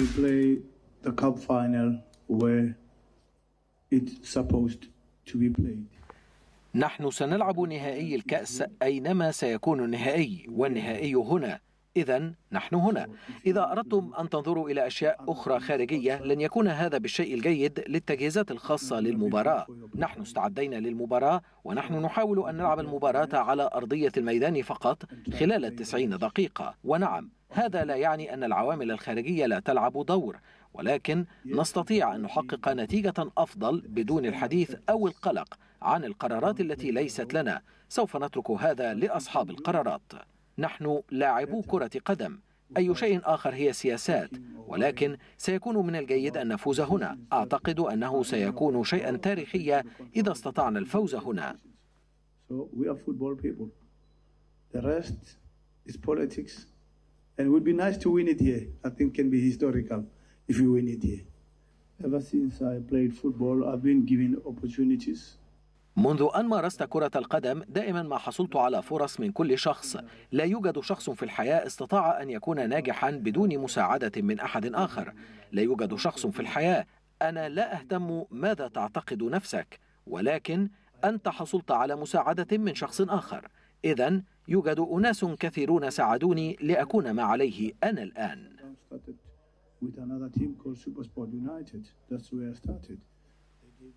we play the cup final where it's supposed to be played. نحن سنلعب نهائي الكأس أينما سيكون النهائي والنهائي هنا إذا نحن هنا إذا أردتم أن تنظروا إلى أشياء أخرى خارجية لن يكون هذا بالشيء الجيد للتجهيزات الخاصة للمباراة نحن استعدينا للمباراة ونحن نحاول أن نلعب المباراة على أرضية الميدان فقط خلال التسعين دقيقة ونعم هذا لا يعني أن العوامل الخارجية لا تلعب دور ولكن نستطيع أن نحقق نتيجة أفضل بدون الحديث أو القلق عن القرارات التي ليست لنا سوف نترك هذا لأصحاب القرارات نحن لاعبو كرة قدم أي شيء آخر هي سياسات ولكن سيكون من الجيد أن نفوز هنا أعتقد أنه سيكون شيئا تاريخيا إذا استطعنا الفوز هنا The rest is politics. And it would be nice to win it here. I think it can be historical if we win it here. Ever since I played football, I've been given opportunities. منذ أن مارست كرة القدم دائما ما حصلت على فرص من كل شخص لا يوجد شخص في الحياة استطاع أن يكون ناجحا بدون مساعدة من أحد آخر لا يوجد شخص في الحياة أنا لا أهتم ماذا تعتقد نفسك ولكن أنت حصلت على مساعدة من شخص آخر إذا يوجد أناس كثيرون ساعدوني لأكون ما عليه أنا الآن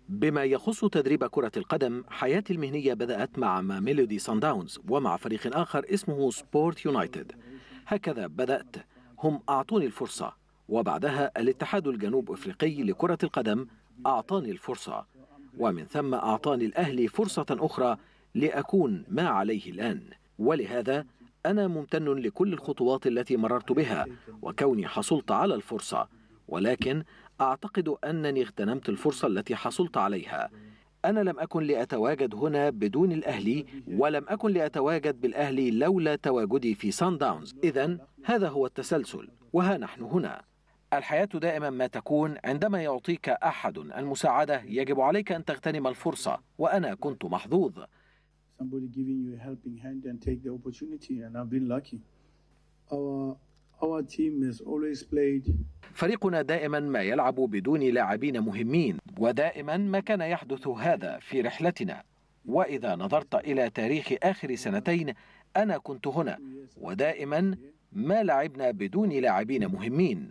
بما يخص تدريب كرة القدم حياتي المهنية بدأت مع ميلودي سانداونز داونز ومع فريق آخر اسمه سبورت يونايتد هكذا بدأت هم أعطوني الفرصة وبعدها الاتحاد الجنوب أفريقي لكرة القدم أعطاني الفرصة ومن ثم أعطاني الأهلي فرصة أخرى لأكون ما عليه الآن ولهذا أنا ممتن لكل الخطوات التي مررت بها وكوني حصلت على الفرصة ولكن أعتقد أنني اغتنمت الفرصة التي حصلت عليها أنا لم أكن لأتواجد هنا بدون الأهلي ولم أكن لأتواجد بالأهلي لولا تواجدي في سان داونز إذا هذا هو التسلسل وها نحن هنا الحياة دائما ما تكون عندما يعطيك أحد المساعدة يجب عليك أن تغتنم الفرصة وأنا كنت محظوظ somebody giving you a helping hand and take the opportunity and I've been lucky. Our our team has always played فريقنا دائما ما يلعب بدون لاعبين مهمين ودائما ما كان يحدث هذا في رحلتنا واذا نظرت الى تاريخ اخر سنتين انا كنت هنا ودائما ما لعبنا بدون لاعبين مهمين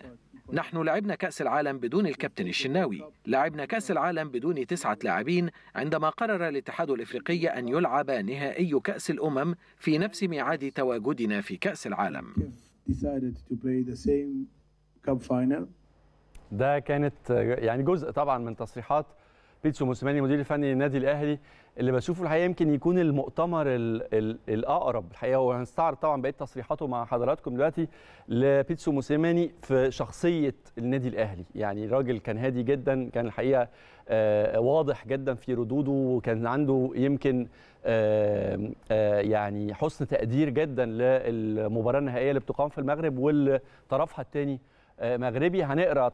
نحن لعبنا كأس العالم بدون الكابتن الشناوي لعبنا كأس العالم بدون تسعة لاعبين عندما قرر الاتحاد الإفريقي أن يلعب نهائي كأس الأمم في نفس ميعاد تواجدنا في كأس العالم ده كانت يعني جزء طبعا من تصريحات بيتسو موسيماني المدير الفني للنادي الاهلي اللي بشوفه الحقيقه يمكن يكون المؤتمر الـ الـ الاقرب الحقيقه وهنستعرض طبعا بقيه تصريحاته مع حضراتكم دلوقتي لبيتسو موسيماني في شخصيه النادي الاهلي يعني راجل كان هادي جدا كان الحقيقه آه واضح جدا في ردوده وكان عنده يمكن آه آه يعني حسن تقدير جدا للمباراه النهائيه اللي بتقام في المغرب واللي طرفها الثاني آه، مغربي هنقرا